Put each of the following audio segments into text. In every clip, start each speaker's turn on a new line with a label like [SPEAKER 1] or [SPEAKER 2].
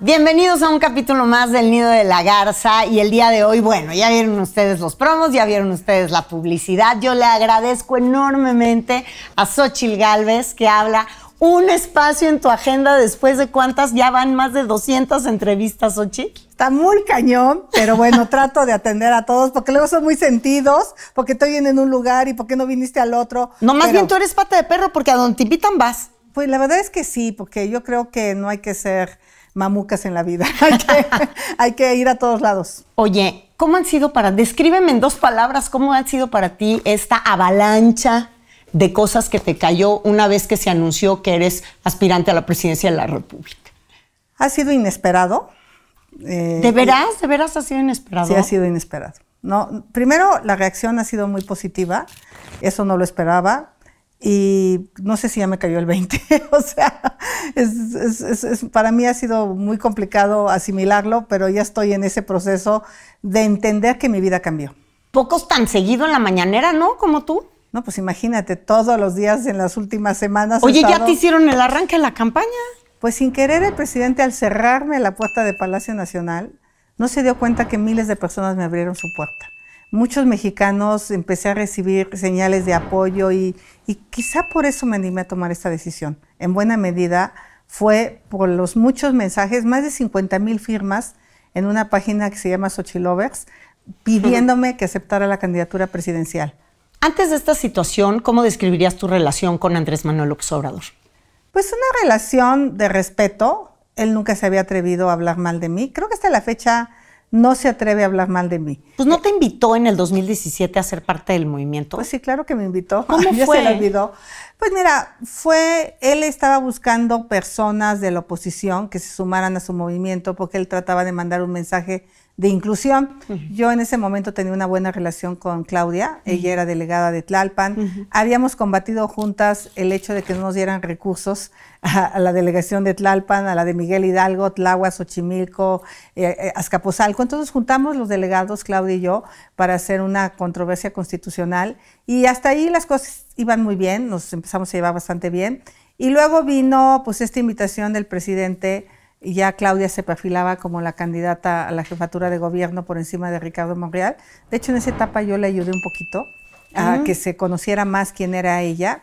[SPEAKER 1] Bienvenidos a un capítulo más del Nido de la Garza y el día de hoy, bueno, ya vieron ustedes los promos, ya vieron ustedes la publicidad. Yo le agradezco enormemente a Xochil Galvez que habla un espacio en tu agenda después de cuántas, ya van más de 200 entrevistas, Ochi.
[SPEAKER 2] Está muy cañón, pero bueno, trato de atender a todos porque luego son muy sentidos, porque te estoy en un lugar y ¿por qué no viniste al otro. No, más bien tú eres pata de perro porque a donde te invitan vas. Pues la verdad es que sí, porque yo creo que no hay que ser mamucas en la vida. hay, que, ir a todos lados. Oye,
[SPEAKER 1] ¿cómo han sido para, descríbeme en dos palabras, cómo ha sido para ti esta avalancha de cosas que te cayó una vez que se anunció que eres aspirante a la presidencia de la República?
[SPEAKER 2] Ha sido inesperado. Eh, ¿De veras? ¿De veras ha sido inesperado? Sí, ha sido inesperado. No, primero, la reacción ha sido muy positiva. Eso no lo esperaba. Y no sé si ya me cayó el 20. o sea, para mí ha sido muy complicado asimilarlo, pero ya estoy en ese proceso de entender que mi vida cambió. Pocos tan seguido en la mañanera, ¿no? Como tú. No, pues imagínate, todos los días en las últimas semanas. Oye, ¿ya te hicieron el arranque en la campaña? Pues sin querer, el presidente, al cerrarme la puerta de Palacio Nacional, no se dio cuenta que miles de personas me abrieron su puerta. Muchos mexicanos empecé a recibir señales de apoyo y, y quizá por eso me animé a tomar esta decisión. En buena medida fue por los muchos mensajes, más de 50 mil firmas en una página que se llama Xochilovers, pidiéndome que aceptara la candidatura presidencial. Antes de esta situación, ¿cómo
[SPEAKER 1] describirías tu relación con Andrés Manuel López Obrador?
[SPEAKER 2] Pues una relación de respeto. Él nunca se había atrevido a hablar mal de mí. Creo que hasta la fecha no se atreve a hablar mal de mí.
[SPEAKER 1] Pues no te invitó en el 2017 a ser parte del movimiento. Pues
[SPEAKER 2] sí, claro que me invitó. ¿Cómo fue? se olvidó. Pues mira, fue él estaba buscando personas de la oposición que se sumaran a su movimiento porque él trataba de mandar un mensaje de inclusión. Yo en ese momento tenía una buena relación con Claudia, ella era delegada de Tlalpan. Habíamos combatido juntas el hecho de que no nos dieran recursos a, la delegación de Tlalpan, a la de Miguel Hidalgo, Tlahuas, Xochimilco, Azcapozalco. Eh, eh, Azcapotzalco. Entonces juntamos los delegados, Claudia y yo, para hacer una controversia constitucional y hasta ahí las cosas iban muy bien, nos empezamos a llevar bastante bien. Y luego vino pues esta invitación del presidente ya Claudia se perfilaba como la candidata a la jefatura de gobierno por encima de Ricardo Monreal. De hecho, en esa etapa yo le ayudé un poquito
[SPEAKER 1] a que se
[SPEAKER 2] conociera más quién era ella,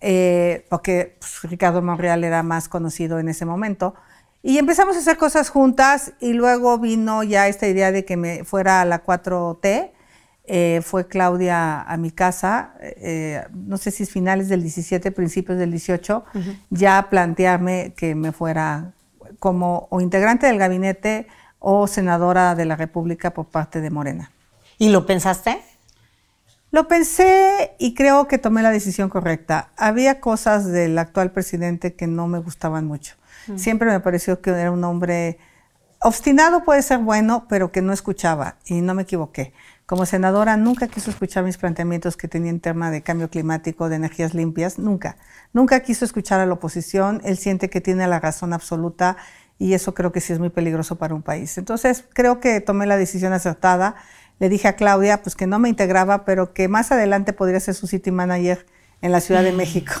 [SPEAKER 2] eh, porque pues, Ricardo Monreal era más conocido en ese momento. Y empezamos a hacer cosas juntas y luego vino ya esta idea de que me fuera a la 4T. Eh, fue Claudia a mi casa, eh, no sé si es finales del 17, principios del 18, ya plantearme que me fuera como integrante del gabinete o senadora de la República por parte de Morena.
[SPEAKER 1] ¿Y lo pensaste?
[SPEAKER 2] Lo pensé y creo que tomé la decisión correcta. Había cosas del actual presidente que no me gustaban mucho. Mm. Siempre me pareció que era un hombre obstinado, puede ser bueno, pero que no escuchaba y no me equivoqué. Como senadora nunca quiso escuchar mis planteamientos que tenía en tema de cambio climático, de energías limpias, nunca. Nunca quiso escuchar a la oposición, él siente que tiene la razón absoluta y eso creo que sí es muy peligroso para un país. Entonces creo que tomé la decisión acertada, le dije a Claudia pues que no me integraba, pero que más adelante podría ser su city manager en la Ciudad de mm. México.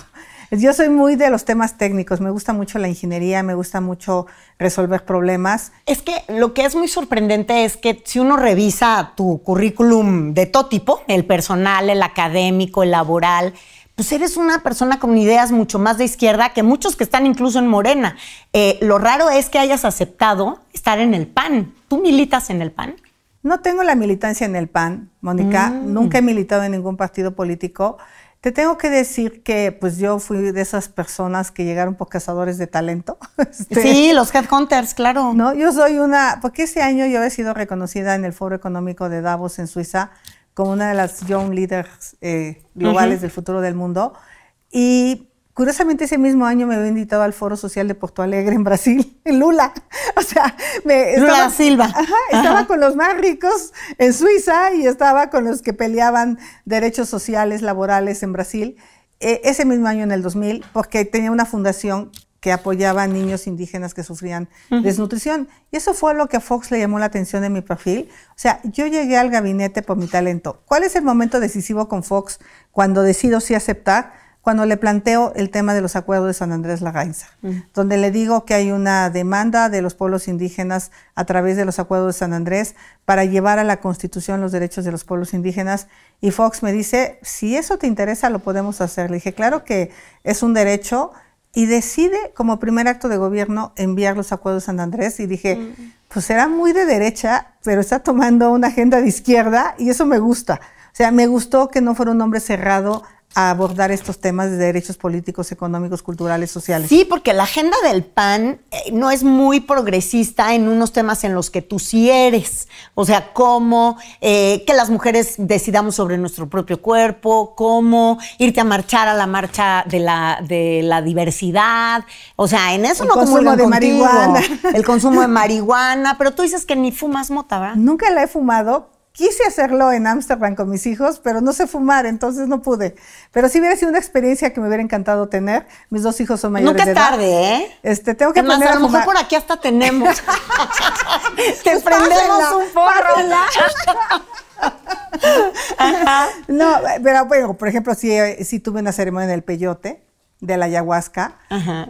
[SPEAKER 2] Yo soy muy de los temas técnicos, me gusta mucho la ingeniería, me gusta mucho resolver problemas. Es que lo que es muy sorprendente es que si uno revisa
[SPEAKER 1] tu currículum de todo tipo, el personal, el académico, el laboral, pues eres una persona con ideas mucho más de izquierda que muchos que están incluso en Morena. Eh, lo raro es que hayas aceptado estar en el PAN. ¿Tú militas en el PAN?
[SPEAKER 2] No tengo la militancia en el PAN, Mónica. Mm. Nunca he militado en ningún partido político. Te tengo que decir que pues yo fui de esas personas que llegaron por cazadores de talento. Este, sí, los headhunters, claro. No, yo soy una, porque ese año yo he sido reconocida en el Foro Económico de Davos en Suiza como una de las Young Leaders eh, globales del futuro del mundo. Y Curiosamente, ese mismo año me había invitado al Foro Social de Porto Alegre en Brasil, en Lula. O sea, me estaba, Silva. estaba con los más ricos en Suiza y estaba con los que peleaban derechos sociales, laborales en Brasil. Eh, ese mismo año, en el 2000, porque tenía una fundación que apoyaba a niños indígenas que sufrían desnutrición. Y eso fue lo que a Fox le llamó la atención en mi perfil. O sea, yo llegué al gabinete por mi talento. ¿Cuál es el momento decisivo con Fox cuando decido si aceptar? cuando le planteo el tema de los acuerdos de San Andrés Lagainza, mm. donde le digo que hay una demanda de los pueblos indígenas a través de los acuerdos de San Andrés para llevar a la Constitución los derechos de los pueblos indígenas. Y Fox me dice, si eso te interesa, lo podemos hacer. Le dije, claro que es un derecho y decide como primer acto de gobierno enviar los acuerdos de San Andrés y dije, mm. pues será muy de derecha, pero está tomando una agenda de izquierda y eso me gusta. O sea, me gustó que no fuera un hombre cerrado a abordar estos temas de derechos políticos, económicos, culturales, sociales. Sí,
[SPEAKER 1] porque la agenda del PAN eh, no es muy progresista en unos temas en los que tú sí eres. O sea, cómo eh, que las mujeres decidamos sobre nuestro propio cuerpo, cómo irte a marchar a la marcha de la, de la diversidad. O sea, en eso el no consumo de marihuana.
[SPEAKER 2] El consumo de marihuana. Pero tú dices que ni fumas mota, Nunca la he fumado, Quise hacerlo en Ámsterdam con mis hijos, pero no sé fumar, entonces no pude. Pero sí hubiera sido una experiencia que me hubiera encantado tener. Mis dos hijos son mayores de edad. tarde, ¿eh? Este, tengo que pensar. a, lo mejor por aquí hasta tenemos. Te pues prendemos un porro. no, pero bueno, por ejemplo, sí, tuve una ceremonia en el Peyote de la ayahuasca,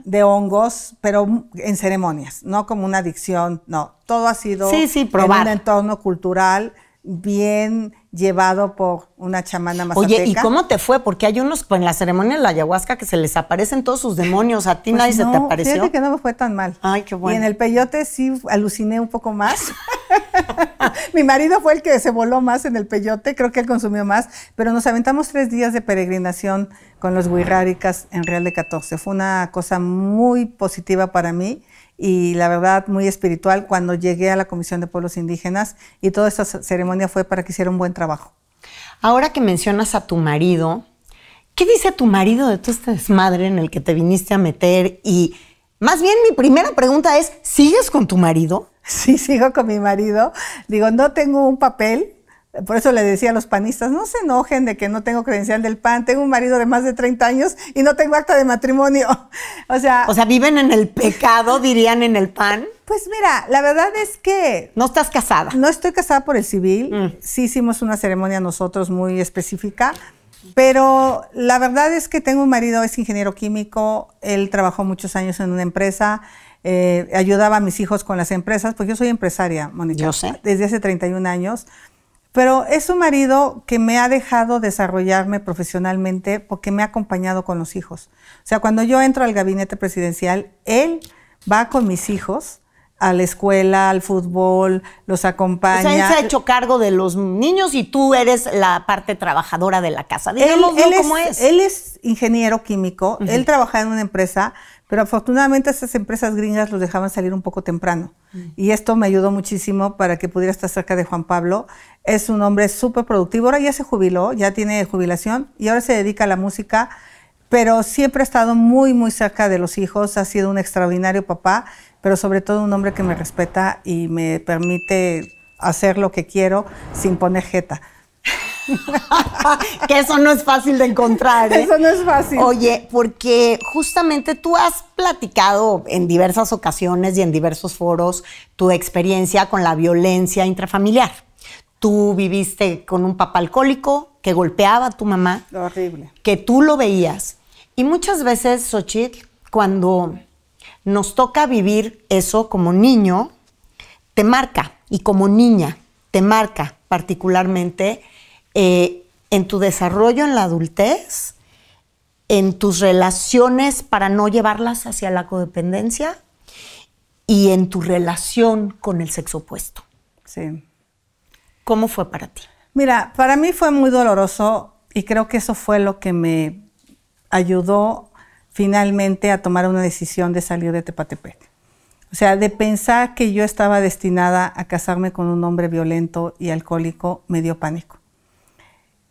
[SPEAKER 2] de hongos, pero en ceremonias, no como una adicción, no. Todo ha sido en un entorno cultural bien llevado por una chamana mazateca. Oye, ¿y cómo te fue? Porque hay unos pues, en la
[SPEAKER 1] ceremonia de la ayahuasca que se les aparecen todos sus demonios. ¿A ti pues nadie se te apareció? Fíjate
[SPEAKER 2] que no me fue tan mal. Ay, qué bueno. Y en el peyote sí aluciné un poco más. Mi marido fue el que se voló más en el peyote, creo que él consumió más, pero nos aventamos tres días de peregrinación con los huiráricas en Real de 14. Fue una cosa muy positiva para mí y la verdad muy espiritual cuando llegué a la Comisión de Pueblos Indígenas y toda esta ceremonia fue para que hiciera un buen trabajo.
[SPEAKER 1] Ahora que mencionas a tu marido, ¿qué dice tu marido de todo este desmadre en el que te viniste a meter? Y más bien mi primera pregunta
[SPEAKER 2] es, ¿sigues con tu marido? Sí, sigo con mi marido. Digo, no tengo un papel, por eso le decía a los panistas, no se enojen de que no tengo credencial del PAN, tengo un marido de más de 30 años y no tengo acta de matrimonio. O sea... O sea, viven en el pecado, dirían en el PAN. Pues mira, la verdad es que... No estás casada. No estoy casada por el civil. Mm. Sí hicimos una ceremonia nosotros muy específica, pero la verdad es que tengo un marido, es ingeniero químico, él trabajó muchos años en una empresa. Eh, ayudaba a mis hijos con las empresas, pues yo soy empresaria, sé. desde hace 31 años. Pero es un marido que me ha dejado desarrollarme profesionalmente porque me ha acompañado con los hijos. O sea, cuando yo entro al gabinete presidencial, él va con mis hijos a la escuela, al fútbol, los acompaña. O sea, él se ha hecho cargo de los
[SPEAKER 1] niños y tú eres la parte trabajadora de la casa. Él, es, es. Él
[SPEAKER 2] es ingeniero químico, él trabaja en una empresa pero afortunadamente esas empresas gringas los dejaban salir un poco temprano. Mm. Y esto me ayudó muchísimo para que pudiera estar cerca de Juan Pablo. Es un hombre súper productivo. Ahora ya se jubiló, ya tiene jubilación y ahora se dedica a la música. Pero siempre ha estado muy, muy cerca de los hijos. Ha sido un extraordinario papá, pero sobre todo un hombre que me respeta y me permite hacer lo que quiero sin poner jeta.
[SPEAKER 1] que eso no es fácil de encontrar. ¿eh? Eso no es fácil. Oye, porque justamente tú has platicado en diversas ocasiones y en diversos foros tu experiencia con la violencia intrafamiliar. Tú viviste con un papá alcohólico que golpeaba a tu mamá. Horrible. Que tú lo veías. Y muchas veces, Xochitl, cuando nos toca vivir eso como niño, te marca. Y como niña, te marca particularmente eh, en tu desarrollo en la adultez, en tus relaciones para no llevarlas hacia la codependencia y en tu relación con el sexo opuesto. Sí. ¿Cómo fue
[SPEAKER 2] para ti? Mira, para mí fue muy doloroso y creo que eso fue lo que me ayudó finalmente a tomar una decisión de salir de Tepatepec. O sea, de pensar que yo estaba destinada a casarme con un hombre violento y alcohólico, me dio pánico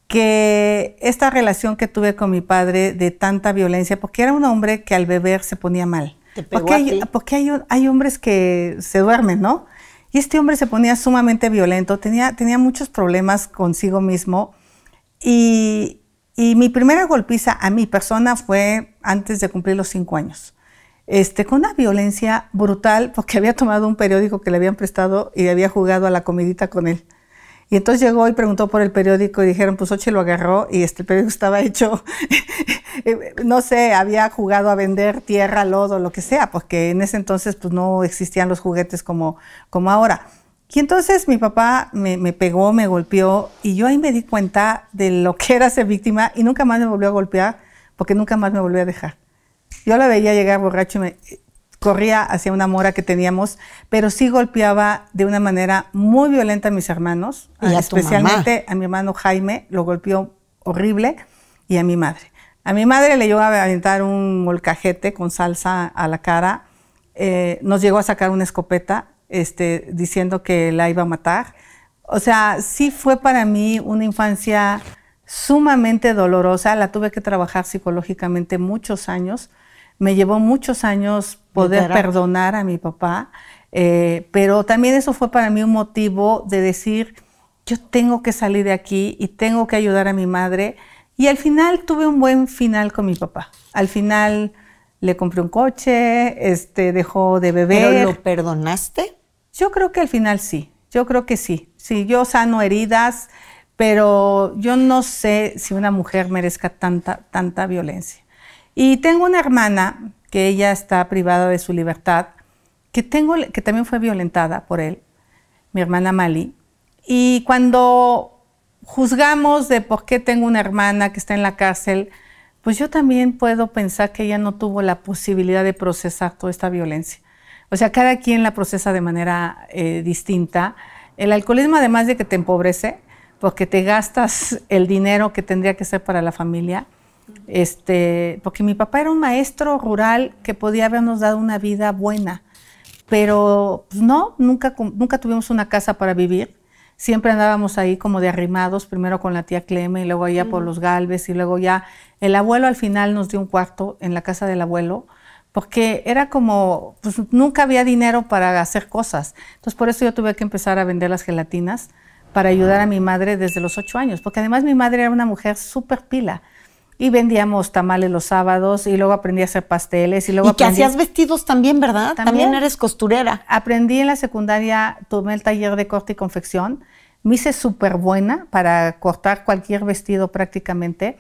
[SPEAKER 2] que esta relación que tuve con mi padre de tanta violencia, porque era un hombre que al beber se ponía mal. ¿Te pegó porque, a ti? porque hay, hombres que se duermen, ¿no? Y este hombre se ponía sumamente violento, tenía, tenía muchos problemas consigo mismo. Y, mi primera golpiza a mi persona fue antes de cumplir los cinco años. Este, con una violencia brutal, porque había tomado un periódico que le habían prestado y había jugado a la comidita con él. Y entonces llegó y preguntó por el periódico y dijeron, pues Ochi lo agarró y este periódico estaba hecho, eh, no sé, había jugado a vender tierra, lodo, lo que sea, porque en ese entonces pues no existían los juguetes como, como ahora. Y entonces mi papá me, me, pegó, me golpeó y yo ahí me di cuenta de lo que era ser víctima y nunca más me volvió a golpear porque nunca más me volvió a dejar. Yo la veía llegar borracho y me, corría hacia una mora que teníamos, pero sí golpeaba de una manera muy violenta a mis hermanos, especialmente a mi hermano Jaime, lo golpeó horrible, y a mi madre. A mi madre le llegó a aventar un molcajete con salsa a la cara, eh, nos llegó a sacar una escopeta este, diciendo que la iba a matar. O sea, sí fue para mí una infancia sumamente dolorosa, la tuve que trabajar psicológicamente muchos años, me llevó muchos años poder perdonar a mi papá. Eh, pero también eso fue para mí un motivo de decir, yo tengo que salir de aquí y tengo que ayudar a mi madre. Y al final tuve un buen final con mi papá. Al final le compré un coche, este, dejó de beber. ¿Pero lo perdonaste? Yo creo que al final sí, yo creo que sí. Sí, yo sano heridas, pero yo no sé si una mujer merezca tanta, tanta violencia. Y tengo una hermana que ella está privada de su libertad, que, tengo, que también fue violentada por él, mi hermana Mali. Y cuando juzgamos de por qué tengo una hermana que está en la cárcel, pues yo también puedo pensar que ella no tuvo la posibilidad de procesar toda esta violencia. O sea, cada quien la procesa de manera eh, distinta. El alcoholismo, además de que te empobrece, porque te gastas el dinero que tendría que ser para la familia, este, porque mi papá era un maestro rural que podía habernos dado una vida buena, pero pues, no, nunca, nunca tuvimos una casa para vivir. Siempre andábamos ahí como de arrimados, primero con la tía Cleme y luego allá por los Galves y luego ya el abuelo al final nos dio un cuarto en la casa del abuelo porque era como, pues nunca había dinero para hacer cosas. Entonces por eso yo tuve que empezar a vender las gelatinas para ayudar a mi madre desde los ocho años, porque además mi madre era una mujer súper pila y vendíamos tamales los sábados y luego aprendí a hacer pasteles y luego que hacías vestidos también verdad ¿También? también eres costurera aprendí en la secundaria tomé el taller de corte y confección me hice súper buena para cortar cualquier vestido prácticamente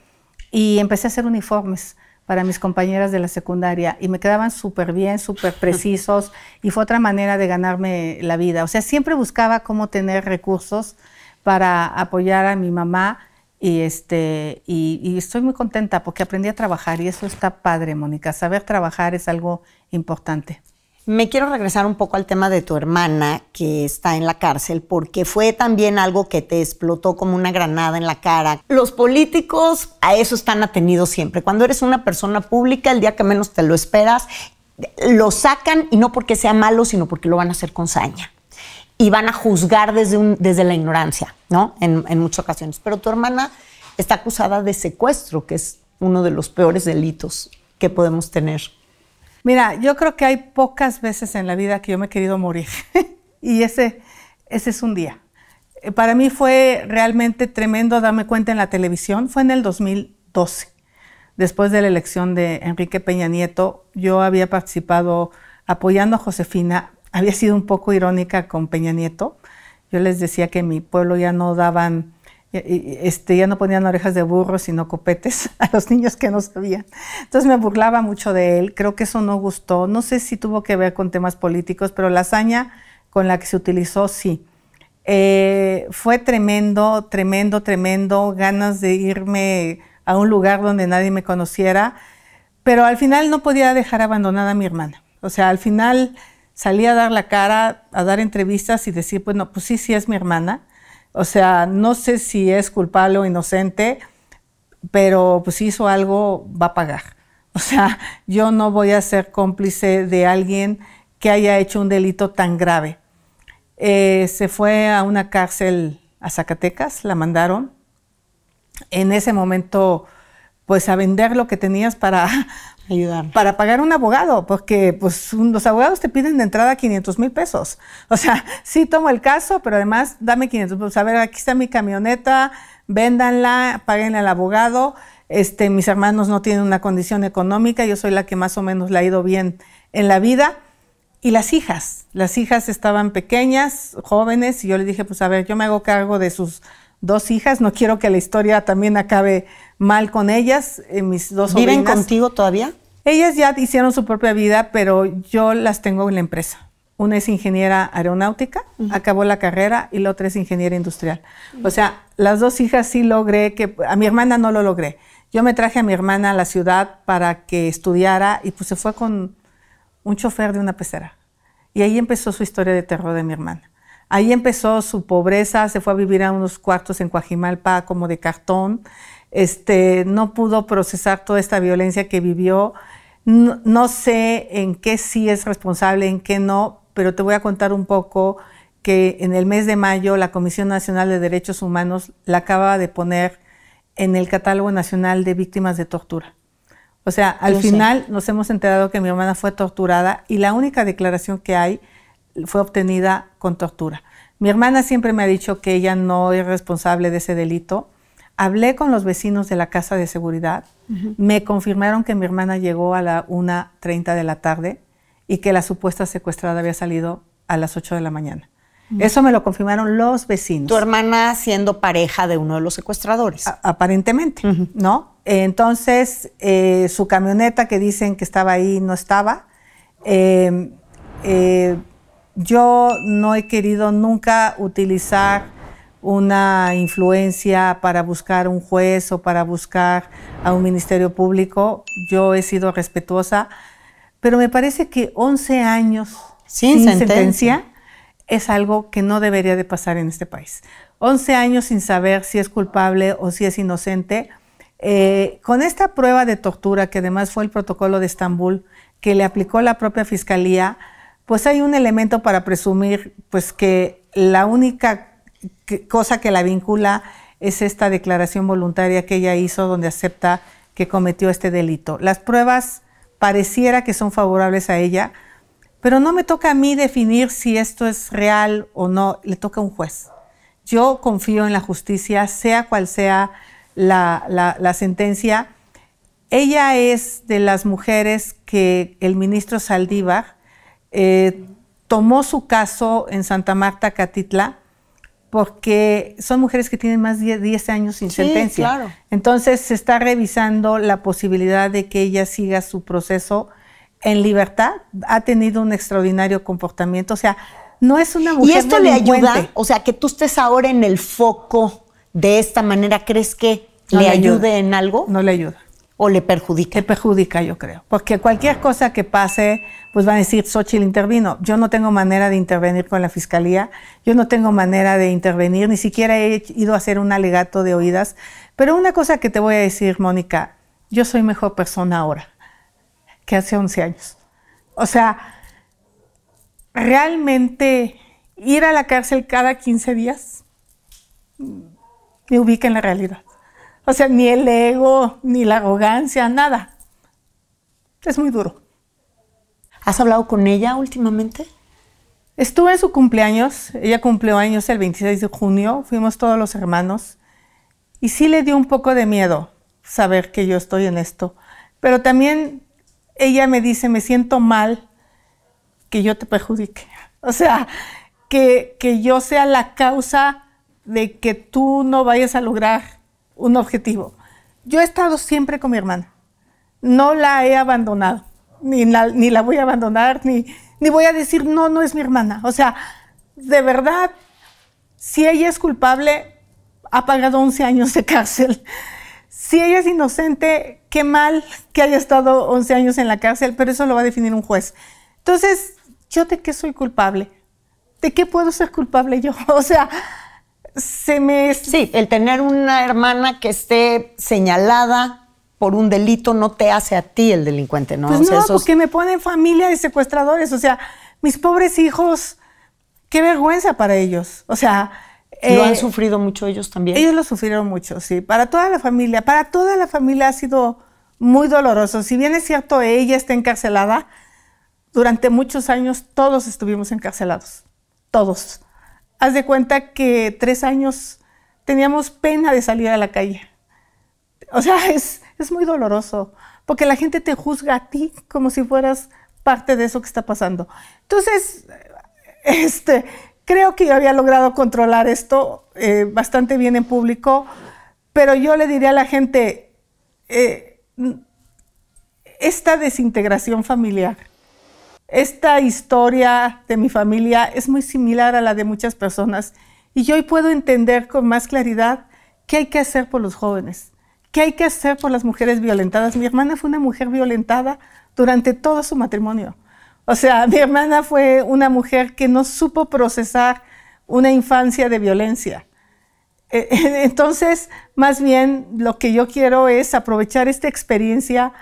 [SPEAKER 2] y empecé a hacer uniformes para mis compañeras de la secundaria y me quedaban súper bien, súper precisos y fue otra manera de ganarme la vida. O sea, siempre buscaba cómo tener recursos para apoyar a mi mamá y, este, y, estoy muy contenta porque aprendí a trabajar y eso está padre, Mónica. Saber trabajar es algo importante. Me quiero regresar
[SPEAKER 1] un poco al tema de tu hermana que está en la cárcel, porque fue también algo que te explotó como una granada en la cara. Los políticos a eso están atenidos siempre. Cuando eres una persona pública, el día que menos te lo esperas, lo sacan y no porque sea malo, sino porque lo van a hacer con saña y van a juzgar desde, desde la ignorancia, ¿no? En, muchas ocasiones. Pero tu hermana está acusada de secuestro, que es uno de los peores delitos que podemos tener.
[SPEAKER 2] Mira, yo creo que hay pocas veces en la vida que yo me he querido morir. y ese, ese es un día. Eh, para mí fue realmente tremendo darme cuenta en la televisión. Fue en el 2012. Después de la elección de Enrique Peña Nieto, yo había participado apoyando a Josefina había sido un poco irónica con Peña Nieto. Yo les decía que en mi pueblo ya no daban, eh, eh, este, ya no ponían orejas de burro, sino copetes a los niños que no sabían. Entonces me burlaba mucho de él. Creo que eso no gustó. No sé si tuvo que ver con temas políticos, pero la hazaña con la que se utilizó, sí. Eh, fue tremendo, tremendo, tremendo. Ganas de irme a un lugar donde nadie me conociera. Pero al final no podía dejar abandonada a mi hermana. O sea, al final salí a dar la cara, a dar entrevistas y decir, bueno, pues sí, sí es mi hermana. O sea, no sé si es culpable o inocente, pero pues si hizo algo, va a pagar. O sea, yo no voy a ser cómplice de alguien que haya hecho un delito tan grave. Eh, se fue a una cárcel a Zacatecas, la mandaron. En ese momento, pues a vender lo que tenías para, Ayudar. Para pagar un abogado, porque pues, pues los abogados te piden de entrada 500 mil pesos. O sea, sí tomo el caso, pero además dame 500 pesos. Pues, a ver, aquí está mi camioneta, véndanla, paguen al abogado. Este, mis hermanos no tienen una condición económica, yo soy la que más o menos la ha ido bien en la vida. Y las hijas, las hijas estaban pequeñas, jóvenes, y yo le dije, pues a ver, yo me hago cargo de sus dos hijas, no quiero que la historia también acabe mal con ellas, eh, mis dos ¿Viven contigo todavía? Ellas ya hicieron su propia vida, pero yo las tengo en la empresa. Una es ingeniera aeronáutica, acabó la carrera, y la otra es ingeniera industrial. O sea, las dos hijas sí logré que, a mi hermana no lo logré. Yo me traje a mi hermana a la ciudad para que estudiara y pues se fue con un chofer de una pecera. Y ahí empezó su historia de terror de mi hermana. Ahí empezó su pobreza, se fue a vivir a unos cuartos en Coajimalpa como de cartón este, no pudo procesar toda esta violencia que vivió. No, sé en qué sí es responsable, en qué no, pero te voy a contar un poco que en el mes de mayo la Comisión Nacional de Derechos Humanos la acaba de poner en el Catálogo Nacional de Víctimas de Tortura. O sea, al final nos hemos enterado que mi hermana fue torturada y la única declaración que hay fue obtenida con tortura. Mi hermana siempre me ha dicho que ella no es responsable de ese delito, Hablé con los vecinos de la casa de seguridad, me confirmaron que mi hermana llegó a la 1.30 de la tarde y que la supuesta secuestrada había salido a las 8 de la mañana. Eso me lo confirmaron los vecinos. Tu hermana siendo pareja de uno de los secuestradores. aparentemente, ¿no? Entonces, eh, su camioneta que dicen que estaba ahí no estaba. Em, eh, yo no he querido nunca utilizar una influencia para buscar un juez o para buscar a un ministerio público. Yo he sido respetuosa, pero me parece que 11 años sin, sentencia. es algo que no debería de pasar en este país. 11 años sin saber si es culpable o si es inocente. Eh, con esta prueba de tortura, que además fue el protocolo de Estambul, que le aplicó la propia fiscalía, pues hay un elemento para presumir pues, que la única cosa que la vincula es esta declaración voluntaria que ella hizo donde acepta que cometió este delito. Las pruebas pareciera que son favorables a ella, pero no me toca a mí definir si esto es real o no, le toca a un juez. Yo confío en la justicia, sea cual sea la, sentencia. Ella es de las mujeres que el ministro Saldívar eh, tomó su caso en Santa Marta, Catitla, porque son mujeres que tienen más de 10 años sin sí, sentencia. Claro. Entonces se está revisando la posibilidad de que ella siga su proceso en libertad. Ha tenido un extraordinario comportamiento. O sea, no es una mujer. ¿Y esto le ayuda? O sea, que tú estés ahora en el foco de esta manera, ¿crees que le, ayude en algo? No le ayuda o le perjudica? Le perjudica, yo creo. Porque cualquier ah. cosa que pase, pues van a decir, Xochitl intervino. Yo no tengo manera de intervenir con la fiscalía, yo no tengo manera de intervenir, ni siquiera he ido a hacer un alegato de oídas. Pero una cosa que te voy a decir, Mónica, yo soy mejor persona ahora que hace 11 años. O sea, realmente ir a la cárcel cada 15 días me ubica en la realidad. O sea, ni el ego, ni la arrogancia, nada. Es muy duro. ¿Has hablado con ella últimamente? Estuve en su cumpleaños, ella cumplió años el 26 de junio, fuimos todos los hermanos, y sí le dio un poco de miedo saber que yo estoy en esto, pero también ella me dice, me siento mal que yo te perjudique, o sea, que, que yo sea la causa de que tú no vayas a lograr un objetivo. Yo he estado siempre con mi hermana. No la he abandonado. Ni la, ni la voy a abandonar, ni, ni voy a decir, no, no es mi hermana. O sea, de verdad, si ella es culpable, ha pagado 11 años de cárcel. Si ella es inocente, qué mal que haya estado 11 años en la cárcel, pero eso lo va a definir un juez. Entonces, ¿yo de qué soy culpable? ¿De qué puedo ser culpable yo? O sea, se me... Sí,
[SPEAKER 1] el tener una hermana que esté señalada por un delito no te
[SPEAKER 2] hace a ti el delincuente, ¿no? Pues no, porque me ponen familia de secuestradores, o sea, mis pobres hijos, qué vergüenza para ellos, o sea... ¿Lo han eh, sufrido mucho ellos también? Ellos lo sufrieron mucho, sí, para toda la familia, para toda la familia ha sido muy doloroso, si bien es cierto ella está encarcelada, durante muchos años todos estuvimos encarcelados, todos haz de cuenta que tres años teníamos pena de salir a la calle. O sea, es, muy doloroso, porque la gente te juzga a ti como si fueras parte de eso que está pasando. Entonces, este, creo que yo había logrado controlar esto eh, bastante bien en público, pero yo le diría a la gente, eh, esta desintegración familiar esta historia de mi familia es muy similar a la de muchas personas y yo hoy puedo entender con más claridad qué hay que hacer por los jóvenes, qué hay que hacer por las mujeres violentadas. Mi hermana fue una mujer violentada durante todo su matrimonio. O sea, mi hermana fue una mujer que no supo procesar una infancia de violencia. Eh, entonces, más bien lo que yo quiero es aprovechar esta experiencia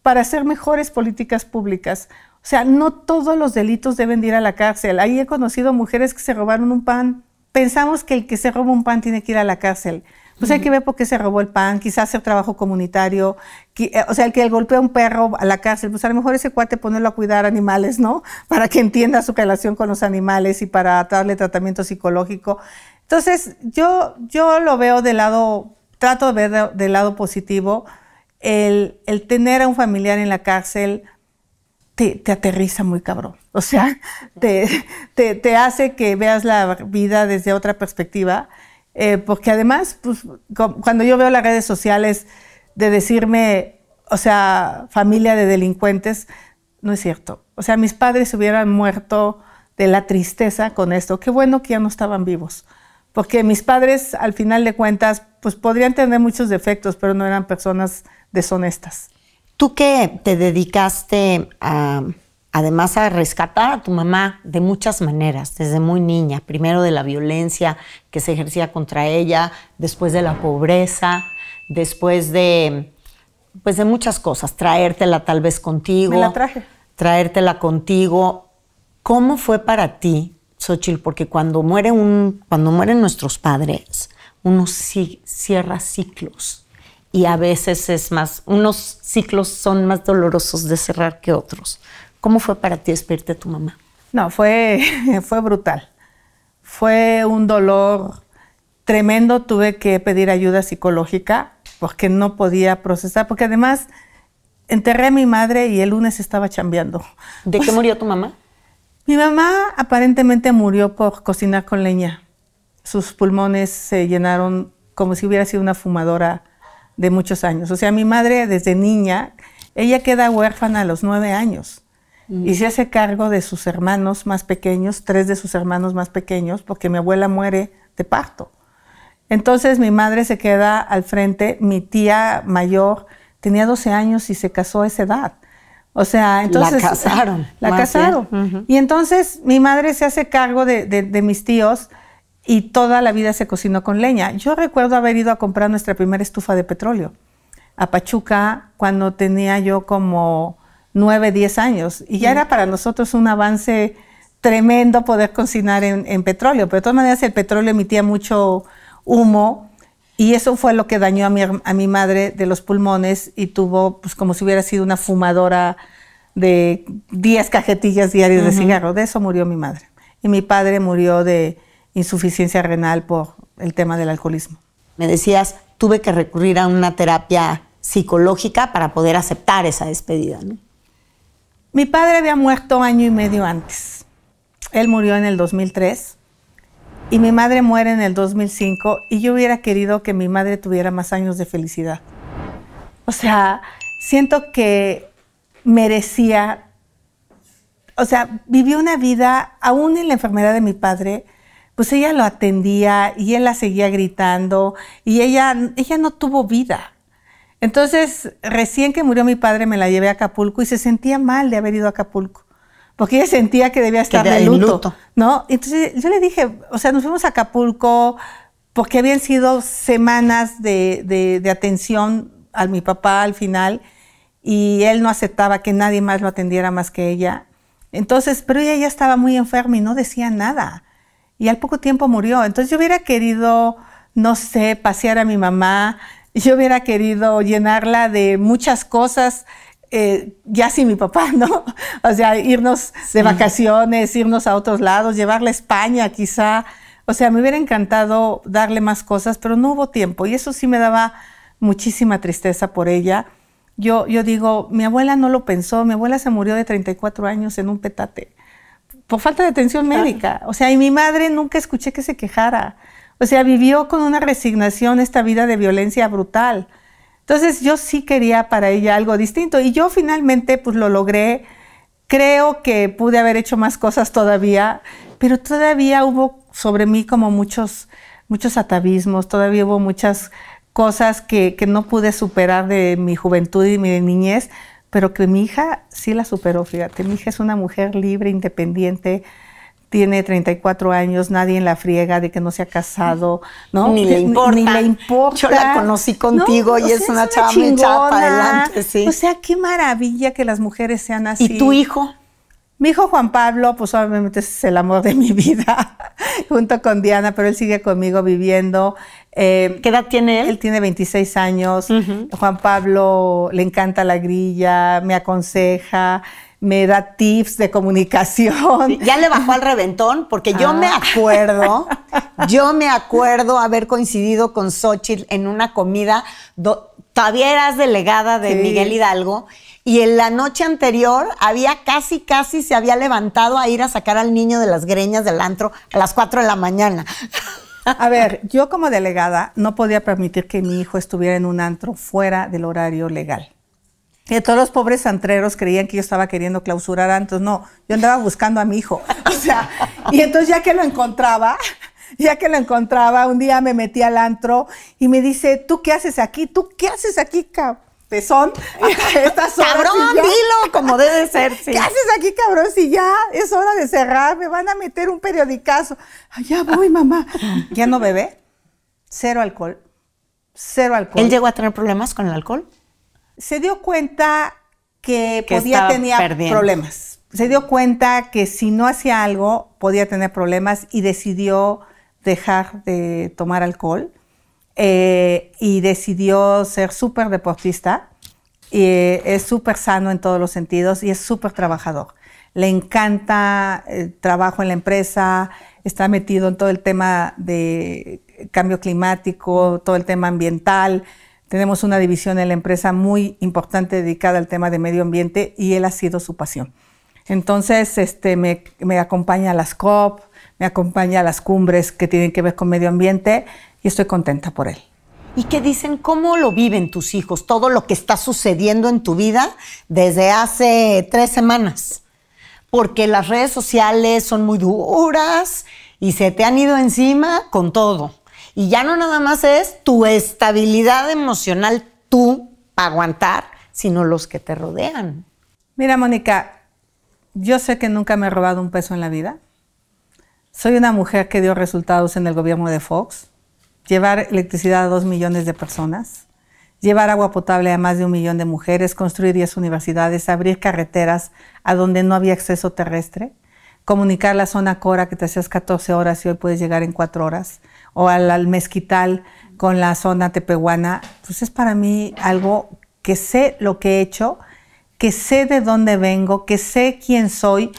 [SPEAKER 2] para hacer mejores políticas públicas. O sea, no todos los delitos deben ir a la cárcel. Ahí he conocido mujeres que se robaron un pan. Pensamos que el que se roba un pan tiene que ir a la cárcel. Pues hay que ver por qué se robó el pan, quizás hacer trabajo comunitario, eh, o sea, el que el golpea a un perro a la cárcel, pues a lo mejor ese cuate ponerlo a cuidar animales, ¿no? Para que entienda su relación con los animales y para darle tratamiento psicológico. Entonces, yo, yo lo veo del lado, trato de ver del lado positivo, el, el tener a un familiar en la cárcel, te, aterriza muy cabrón. O sea, te, hace que veas la vida desde otra perspectiva. Eh, porque además, pues, cuando yo veo las redes sociales de decirme, o sea, familia de delincuentes, no es cierto. O sea, mis padres hubieran muerto de la tristeza con esto. Qué bueno que ya no estaban vivos. Porque mis padres, al final de cuentas, pues podrían tener muchos defectos, pero no eran personas deshonestas. Tú
[SPEAKER 1] que te dedicaste a, además a rescatar a tu mamá de muchas maneras, desde muy niña, primero de la violencia que se ejercía contra ella, después de la pobreza, después de, pues de muchas cosas, traértela tal vez contigo. Me la traje. Traértela contigo. ¿Cómo fue para ti, Xochitl? Porque cuando, muere cuando mueren nuestros padres, uno cierra ciclos y a veces es más, unos ciclos son más dolorosos de cerrar que otros. ¿Cómo fue para ti despedirte tu mamá?
[SPEAKER 2] No, fue, fue brutal. Fue un dolor tremendo. Tuve que pedir ayuda psicológica porque no podía procesar, porque además enterré a mi madre y el lunes estaba chambeando. ¿De qué murió tu mamá? Mi mamá aparentemente murió por cocinar con leña. Sus pulmones se llenaron como si hubiera sido una fumadora de muchos años. O sea, mi madre desde niña, ella queda huérfana a los nueve años y se hace cargo de sus hermanos más pequeños, tres de sus hermanos más pequeños, porque mi abuela muere de parto. Entonces mi madre se queda al frente, mi tía mayor tenía 12 años y se casó a esa edad. O sea, entonces... La casaron. La casaron. Y entonces mi madre se hace cargo de mis tíos y toda la vida se cocinó con leña. Yo recuerdo haber ido a comprar nuestra primera estufa de petróleo a Pachuca cuando tenía yo como 9, 10 años y ya mm. era para nosotros un avance tremendo poder cocinar en, petróleo, pero de todas maneras el petróleo emitía mucho humo y eso fue lo que dañó a mi, a mi madre de los pulmones y tuvo pues como si hubiera sido una fumadora de 10 cajetillas diarias de cigarro. De eso murió mi madre. Y mi padre murió de insuficiencia renal por el tema del alcoholismo.
[SPEAKER 1] Me decías, tuve que recurrir a una terapia psicológica para poder aceptar esa
[SPEAKER 2] despedida, Mi padre había muerto año y medio antes. Él murió en el 2003 y mi madre muere en el 2005 y yo hubiera querido que mi madre tuviera más años de felicidad. O sea, siento que merecía, o sea, vivió una vida, aún en la enfermedad de mi padre, pues ella lo atendía y él la seguía gritando y ella, ella no tuvo vida. Entonces, recién que murió mi padre, me la llevé a Acapulco y se sentía mal de haber ido a Acapulco, porque ella sentía que debía estar en ¿no? Entonces, yo le dije, o sea, nos fuimos a Acapulco porque habían sido semanas de, de, de atención a mi papá al final y él no aceptaba que nadie más lo atendiera más que ella. Entonces, pero ella ya estaba muy enferma y no decía nada y al poco tiempo murió. Entonces yo hubiera querido, no sé, pasear a mi mamá, yo hubiera querido llenarla de muchas cosas. Eh, ya sin mi papá, ¿no? o sea, irnos de vacaciones, irnos a otros lados, llevarla a España quizá. O sea, me hubiera encantado darle más cosas, pero no hubo tiempo y eso sí me daba muchísima tristeza por ella. Yo, yo digo, mi abuela no lo pensó, mi abuela se murió de 34 años en un petate por falta de atención médica. O sea, y mi madre nunca escuché que se quejara. O sea, vivió con una resignación esta vida de violencia brutal. Entonces yo sí quería para ella algo distinto y yo finalmente pues lo logré. Creo que pude haber hecho más cosas todavía, pero todavía hubo sobre mí como muchos, muchos atavismos, todavía hubo muchas cosas que, que no pude superar de mi juventud y mi niñez, pero que mi hija sí la superó, fíjate, mi hija es una mujer libre, independiente, tiene 34 años, nadie en la friega de que no se ha casado, ¿no? Ni le importa. Ni, le importa. Yo la conocí contigo y es, una, es chava adelante, O sea, qué maravilla que las mujeres sean así. ¿Y tu hijo? Mi hijo Juan Pablo, pues obviamente es el amor de mi vida, junto con Diana, pero él sigue conmigo viviendo. Eh, ¿Qué edad tiene él? Él tiene 26 años. Juan Pablo le encanta la grilla, me aconseja, me da tips de comunicación. ya le bajó al
[SPEAKER 1] reventón, porque yo me ah. acuerdo, yo me acuerdo haber coincidido con Xochitl en una comida, todavía eras delegada de Miguel Hidalgo y en la noche anterior había casi, casi se había levantado a ir a sacar al niño de las
[SPEAKER 2] greñas del antro a las 4 de la mañana. A ver, yo como delegada no podía permitir que mi hijo estuviera en un antro fuera del horario legal. Y todos los pobres antreros creían que yo estaba queriendo clausurar antros. No, yo andaba buscando a mi hijo. O sea, y entonces ya que lo encontraba, ya que lo encontraba, un día me metí al antro y me dice, ¿tú qué haces aquí? ¿Tú qué haces aquí, cabrón? Te son estas Cabrón, dilo como debe ser. ¿Qué haces aquí, cabrón? Si ya es hora de cerrar, me van a meter un periodicazo. Allá voy, mamá. ya no bebé, cero alcohol, cero alcohol. ¿Él llegó a tener problemas con el alcohol? Se dio cuenta que podía tener problemas. Se dio cuenta que si no hacía algo podía tener problemas y decidió dejar de tomar alcohol eh, y decidió ser súper deportista. Y, es súper sano en todos los sentidos y es súper trabajador. Le encanta el trabajo en la empresa, está metido en todo el tema de cambio climático, todo el tema ambiental. Tenemos una división en la empresa muy importante dedicada al tema de medio ambiente y él ha sido su pasión. Entonces, este, me, me acompaña a las COP, me acompaña a las cumbres que tienen que ver con medio ambiente y estoy contenta por él. ¿Y qué dicen?
[SPEAKER 1] ¿Cómo lo viven tus hijos? Todo lo que está sucediendo en tu vida desde hace tres semanas. Porque las redes sociales son muy duras y se te han ido encima con todo. Y ya no nada más es tu estabilidad emocional tú para aguantar, sino los que te
[SPEAKER 2] rodean. Mira, Mónica, yo sé que nunca me he robado un peso en la vida. Soy una mujer que dio resultados en el gobierno de Fox llevar electricidad a dos millones de personas, llevar agua potable a más de un millón de mujeres, construir 10 universidades, abrir carreteras a donde no había acceso terrestre, comunicar la zona Cora que te hacías 14 horas y hoy puedes llegar en 4 horas, o al, mezquital con la zona tepehuana, pues es para mí algo que sé lo que he hecho, que sé de dónde vengo, que sé quién soy,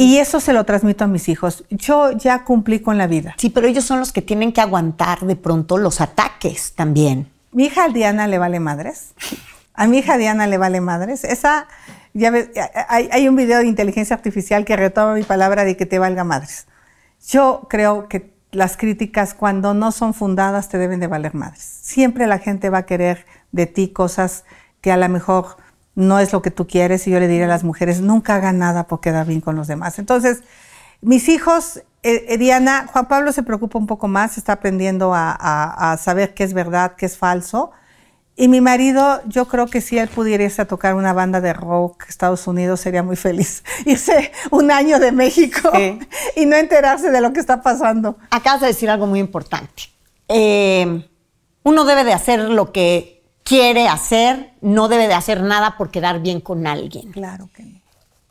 [SPEAKER 2] y eso se lo transmito a mis hijos. Yo ya cumplí con la vida. Sí, pero ellos son los que tienen que aguantar de pronto los
[SPEAKER 1] ataques también.
[SPEAKER 2] Mi hija Diana le vale madres. A mi hija Diana le vale madres. Esa, ya hay, hay, un video de inteligencia artificial que retoma mi palabra de que te valga madres. Yo creo que las críticas cuando no son fundadas te deben de valer madres. Siempre la gente va a querer de ti cosas que a lo mejor no es lo que tú quieres. Y yo le diré a las mujeres, nunca hagan nada por quedar bien con los demás. Entonces, mis hijos, eh, eh, Diana, Juan Pablo se preocupa un poco más, está aprendiendo a, saber qué es verdad, qué es falso. Y mi marido, yo creo que si él pudiese tocar una banda de rock Estados Unidos, sería muy feliz. Irse un año de México y no enterarse de lo que está pasando. Acabas de decir algo muy importante.
[SPEAKER 1] Eh, uno debe de hacer lo que quiere hacer, no debe de hacer nada por quedar bien con alguien.
[SPEAKER 2] Claro que no.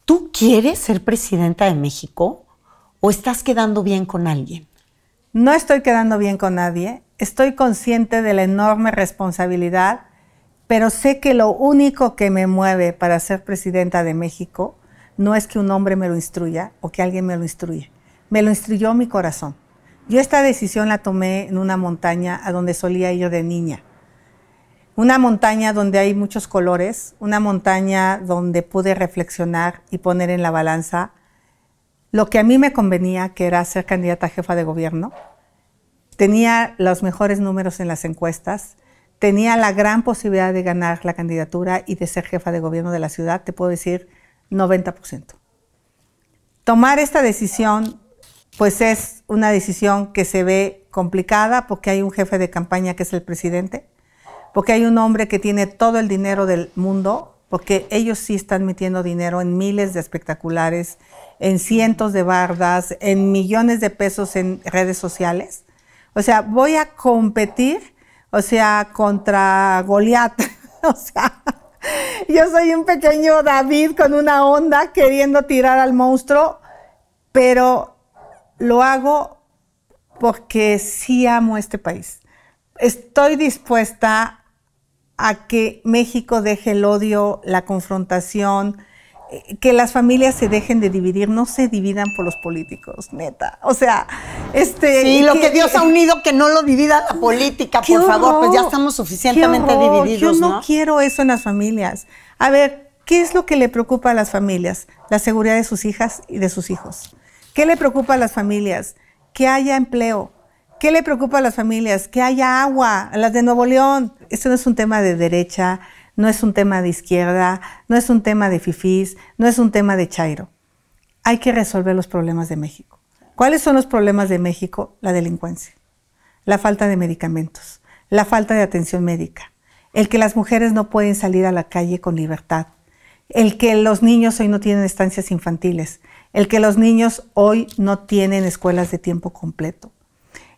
[SPEAKER 1] ¿Tú quieres ser presidenta de México o estás quedando bien con alguien?
[SPEAKER 2] No estoy quedando bien con nadie. Estoy consciente de la enorme responsabilidad, pero sé que lo único que me mueve para ser presidenta de México no es que un hombre me lo instruya o que alguien me lo instruya. Me lo instruyó mi corazón. Yo esta decisión la tomé en una montaña a donde solía ir de niña una montaña donde hay muchos colores, una montaña donde pude reflexionar y poner en la balanza lo que a mí me convenía, que era ser candidata a jefa de gobierno. Tenía los mejores números en las encuestas, tenía la gran posibilidad de ganar la candidatura y de ser jefa de gobierno de la ciudad, te puedo decir 90%. Tomar esta decisión, pues es una decisión que se ve complicada porque hay un jefe de campaña que es el presidente, porque hay un hombre que tiene todo el dinero del mundo, porque ellos sí están metiendo dinero en miles de espectaculares, en cientos de bardas, en millones de pesos en redes sociales. O sea, voy a competir, o sea, contra Goliat. o sea, yo soy un pequeño David con una onda queriendo tirar al monstruo, pero lo hago porque sí amo este país. Estoy dispuesta a que México deje el odio, la confrontación, eh, que las familias se dejen de dividir, no se dividan por los políticos, neta. O sea, este. Sí, lo que, Dios ha unido, que no lo divida la política, por favor, pues ya estamos suficientemente divididos. Yo no, quiero eso en las familias. A ver, ¿qué es lo que le preocupa a las familias? La seguridad de sus hijas y de sus hijos. ¿Qué le preocupa a las familias? Que haya empleo, ¿Qué le preocupa a las familias? Que haya agua, las de Nuevo León. Esto no es un tema de derecha, no es un tema de izquierda, no es un tema de fifís, no es un tema de chairo. Hay que resolver los problemas de México. ¿Cuáles son los problemas de México? La delincuencia, la falta de medicamentos, la falta de atención médica, el que las mujeres no pueden salir a la calle con libertad, el que los niños hoy no tienen estancias infantiles, el que los niños hoy no tienen escuelas de tiempo completo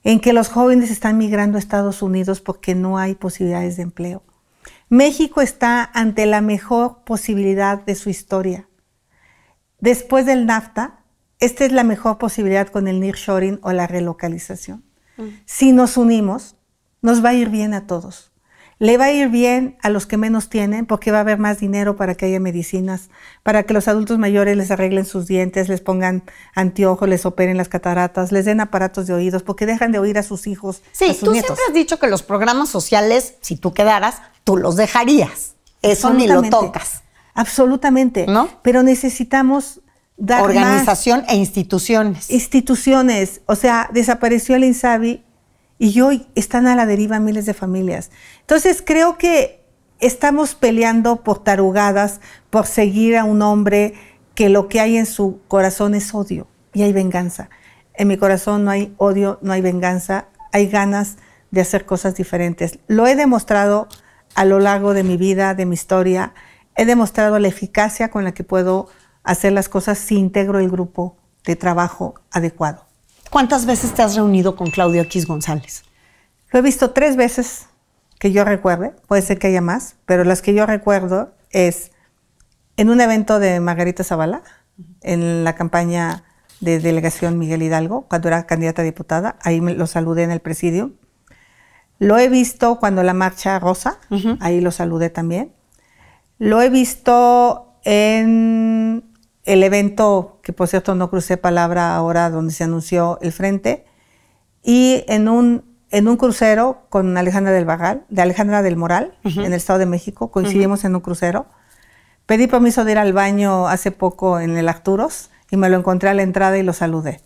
[SPEAKER 2] en que los jóvenes están migrando a Estados Unidos porque no hay posibilidades de empleo. México está ante la mejor posibilidad de su historia. Después del NAFTA, esta es la mejor posibilidad con el nearshoring o la relocalización. Mm. Si nos unimos, nos va a ir bien a todos. Le va a ir bien a los que menos tienen porque va a haber más dinero para que haya medicinas, para que los adultos mayores les arreglen sus dientes, les pongan anteojos, les operen las cataratas, les den aparatos de oídos, porque dejan de oír a sus hijos. Sí, a sus tú siempre
[SPEAKER 1] has dicho que los programas sociales, si tú
[SPEAKER 2] quedaras, tú los dejarías. Eso ni lo tocas. Absolutamente. ¿No? Pero necesitamos dar organización e instituciones. Instituciones. O sea, desapareció el INSABI y hoy están a la deriva miles de familias. Entonces creo que estamos peleando por tarugadas, por seguir a un hombre que lo que hay en su corazón es odio y hay venganza. En mi corazón no hay odio, no hay venganza, hay ganas de hacer cosas diferentes. Lo he demostrado a lo largo de mi vida, de mi historia. He demostrado la eficacia con la que puedo hacer las cosas si integro el grupo de trabajo adecuado. ¿Cuántas veces te has reunido con Claudio X González? Lo he visto tres veces que yo recuerde, puede ser que haya más, pero las que yo recuerdo es en un evento de Margarita Zavala, en la campaña de delegación Miguel Hidalgo, cuando era candidata diputada, ahí lo saludé en el presidio. Lo he visto cuando la marcha rosa, ahí lo saludé también. Lo he visto en el evento, que por cierto no crucé palabra ahora, donde se anunció el frente, y en un, en un crucero con Alejandra del Bagal, de Alejandra del Moral, en el Estado de México, coincidimos en un crucero. Pedí permiso de ir al baño hace poco en el Arturos y me lo encontré a la entrada y lo saludé.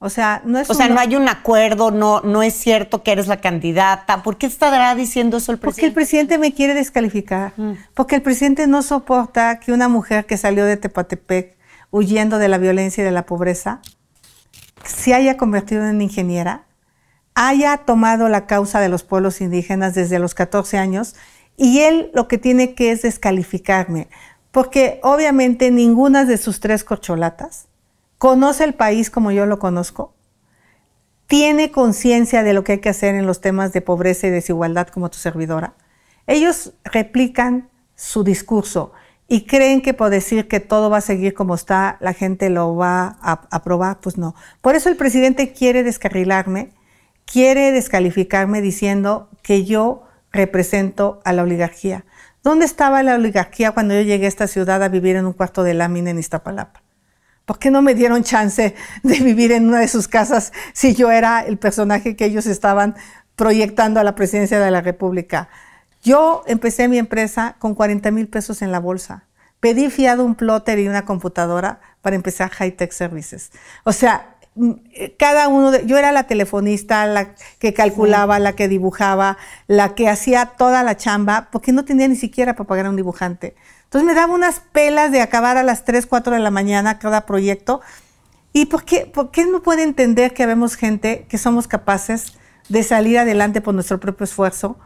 [SPEAKER 1] O sea, no hay un acuerdo, no, no es cierto que eres la candidata. ¿Por qué
[SPEAKER 2] estará diciendo eso el presidente? Porque el presidente me quiere descalificar. Mm. Porque el presidente no soporta que una mujer que salió de Tepatepec huyendo de la violencia y de la pobreza se haya convertido en ingeniera, haya tomado la causa de los pueblos indígenas desde los 14 años y él lo que tiene que es descalificarme. Porque obviamente ninguna de sus tres corcholatas conoce el país como yo lo conozco, tiene conciencia de lo que hay que hacer en los temas de pobreza y desigualdad como tu servidora. Ellos replican su discurso y creen que por decir que todo va a seguir como está, la gente lo va a aprobar, pues no. Por eso el presidente quiere descarrilarme, quiere descalificarme diciendo que yo represento a la oligarquía. ¿Dónde estaba la oligarquía cuando yo llegué a esta ciudad a vivir en un cuarto de lámina en Iztapalapa? ¿Por qué no me dieron chance de vivir en una de sus casas si yo era el personaje que ellos estaban proyectando a la presidencia de la República? Yo empecé mi empresa con 40 mil pesos en la bolsa. Pedí fiado un plotter y una computadora para empezar High Tech Services. O sea, mm, eh, cada uno de, yo era la telefonista, la que calculaba, la que dibujaba, la que hacía toda la chamba, porque no tenía ni siquiera para pagar a un dibujante. Entonces me daba unas pelas de acabar a las 3, 4 de la mañana cada proyecto. ¿Y por qué, por qué no puede entender que vemos gente que somos capaces de salir adelante por nuestro propio esfuerzo?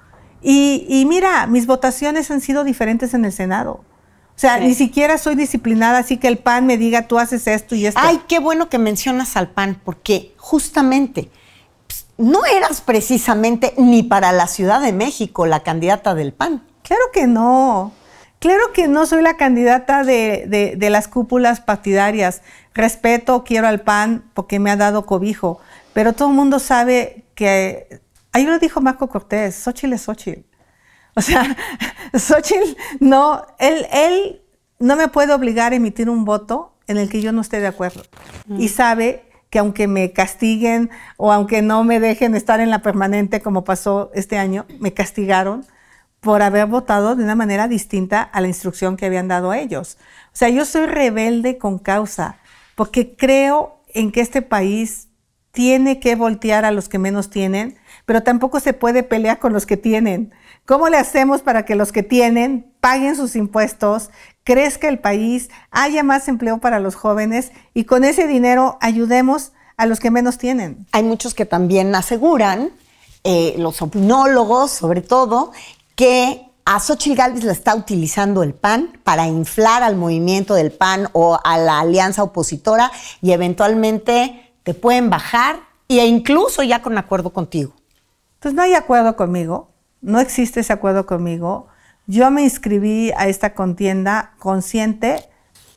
[SPEAKER 2] Y, mira, mis votaciones han sido diferentes en el Senado. O sea, ni siquiera soy disciplinada, así que el PAN me diga, tú haces esto y esto. Ay, qué bueno que mencionas al
[SPEAKER 1] PAN, porque justamente pues, no eras precisamente ni para la Ciudad de México la candidata del
[SPEAKER 2] PAN. Claro que no. Claro que no soy la candidata de, las cúpulas partidarias. Respeto, quiero al PAN porque me ha dado cobijo. Pero todo el mundo sabe que. Ahí lo dijo Marco Cortés: Xochitl es Xochitl. O sea, Xochitl no. Él, no me puede obligar a emitir un voto en el que yo no esté de acuerdo. Y mm. sabe que aunque me castiguen o aunque no me dejen estar en la permanente como pasó este año, me castigaron por haber votado de una manera distinta a la instrucción que habían dado a ellos. O sea, yo soy rebelde con causa, porque creo en que este país tiene que voltear a los que menos tienen, pero tampoco se puede pelear con los que tienen. ¿Cómo le hacemos para que los que tienen paguen sus impuestos, crezca el país, haya más empleo para los jóvenes y con ese dinero ayudemos a los que menos tienen? Hay muchos que también aseguran eh, los opinólogos
[SPEAKER 1] sobre todo, que a Xochitl Gálvez la está utilizando el PAN para inflar al movimiento del PAN o a la alianza opositora y eventualmente
[SPEAKER 2] te pueden bajar e incluso ya con acuerdo contigo. Pues no hay acuerdo conmigo, no existe ese acuerdo conmigo. Yo me inscribí a esta contienda consciente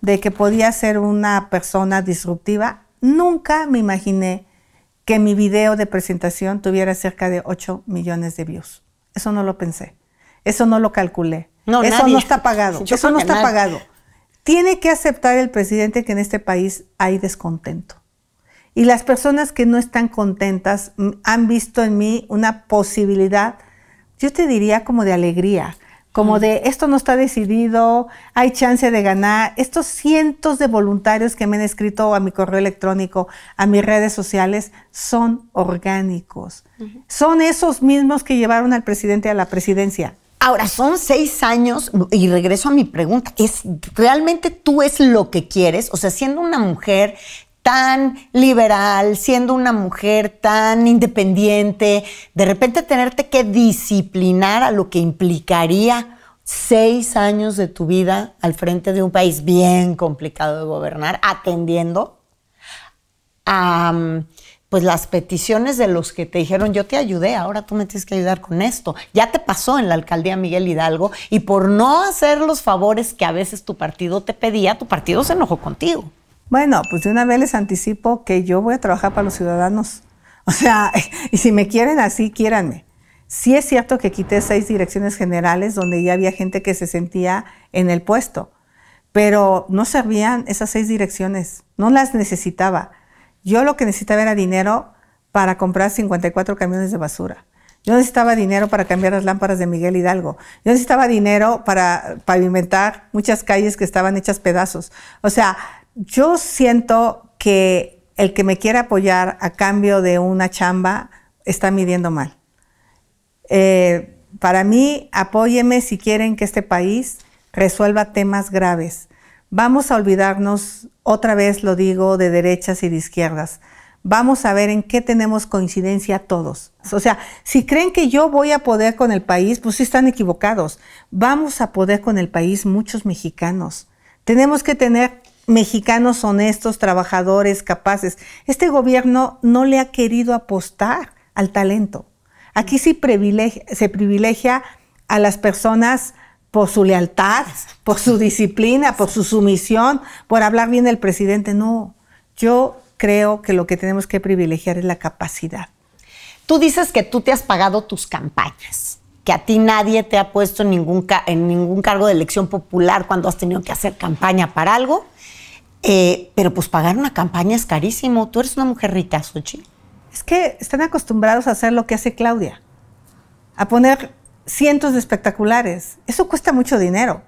[SPEAKER 2] de que podía ser una persona disruptiva. Nunca me imaginé que mi video de presentación tuviera cerca de 8 millones de views. Eso no lo pensé. Eso no lo calculé. eso no está pagado. eso no está pagado. Tiene que aceptar el presidente que en este país hay descontento. Y las personas que no están contentas mm, han visto en mí una posibilidad, yo te diría como de alegría, como de esto no está decidido, hay chance de ganar. Estos cientos de voluntarios que me han escrito a mi correo electrónico, a mis redes sociales, son orgánicos. Son esos mismos que llevaron al presidente a la presidencia. Ahora, son seis años, y regreso a mi pregunta, ¿es
[SPEAKER 1] realmente tú es lo que quieres? O sea, siendo una mujer tan liberal, siendo una mujer tan independiente, de repente tenerte que disciplinar a lo que implicaría seis años de tu vida al frente de un país bien complicado de gobernar, atendiendo a pues las peticiones de los que te dijeron, yo te ayudé, ahora tú me tienes que ayudar con esto. Ya te pasó en la alcaldía Miguel Hidalgo y por no hacer los favores que a veces tu partido te pedía, tu partido se enojó contigo.
[SPEAKER 2] Bueno, pues de una vez les anticipo que yo voy a trabajar para los ciudadanos. O sea, y si me quieren así, quiéranme. Sí es cierto que quité seis direcciones generales donde ya había gente que se sentía en el puesto, pero no servían esas seis direcciones, no las necesitaba yo lo que necesitaba era dinero para comprar 54 camiones de basura. Yo necesitaba dinero para cambiar las lámparas de Miguel Hidalgo. Yo necesitaba dinero para pavimentar muchas calles que estaban hechas pedazos. O sea, yo siento que el que me quiere apoyar a cambio de una chamba está midiendo mal. Eh, para mí, apóyeme si quieren que este país resuelva temas graves. Vamos a olvidarnos, otra vez lo digo, de derechas y de izquierdas. Vamos a ver en qué tenemos coincidencia todos. O sea, si creen que yo voy a poder con el país, pues sí están equivocados. Vamos a poder con el país muchos mexicanos. Tenemos que tener mexicanos honestos, trabajadores, capaces. Este gobierno no le ha querido apostar al talento. Aquí sí se privilegia a las personas por su lealtad, por su disciplina, por su sumisión, por hablar bien del presidente. No, yo creo que lo que tenemos que privilegiar es la capacidad. Tú dices que tú te has pagado tus campañas,
[SPEAKER 1] que a ti nadie te ha puesto ningún en ningún cargo de elección popular cuando has tenido que hacer campaña para algo. Eh, pero pues pagar una campaña es carísimo. Tú eres una mujer
[SPEAKER 2] rica, Suchi. Es que están acostumbrados a hacer lo que hace Claudia, a poner cientos de espectaculares. Eso cuesta mucho dinero.